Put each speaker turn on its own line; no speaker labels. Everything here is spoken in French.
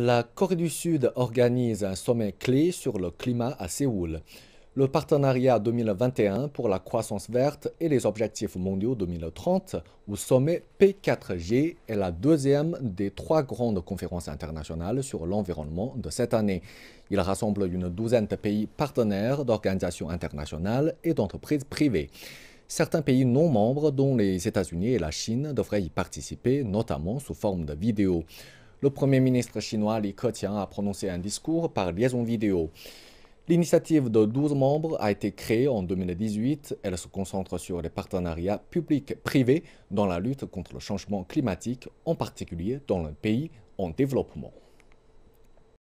La Corée du Sud organise un sommet clé sur le climat à Séoul. Le partenariat 2021 pour la croissance verte et les objectifs mondiaux 2030 ou sommet P4G est la deuxième des trois grandes conférences internationales sur l'environnement de cette année. Il rassemble une douzaine de pays partenaires d'organisations internationales et d'entreprises privées. Certains pays non membres, dont les États-Unis et la Chine, devraient y participer, notamment sous forme de vidéos le Premier ministre chinois Li Keqiang a prononcé un discours par liaison vidéo. L'initiative de 12 membres a été créée en 2018. Elle se concentre sur les partenariats publics-privés dans la lutte contre le changement climatique, en particulier dans les pays en développement.